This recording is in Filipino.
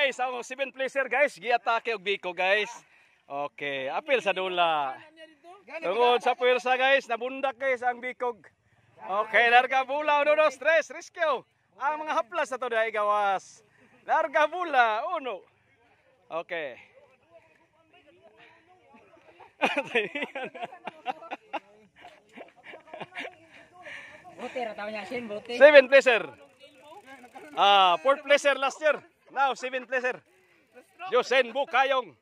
guys, ang seven placer guys, giatake og biko guys. Okay, apil sa dula. Tungod sa puwersa guys, nabundak guys ang bikog. Okay, larga bula, uno, dos, tres, rescue. Ang mga haplas na to dahil gawas. Larga bula, uno. Okay. Buti, rataw niya sin, buti. Seven placer. Ah, fourth placer last year. Now, 7 sir. Josen Bukayong.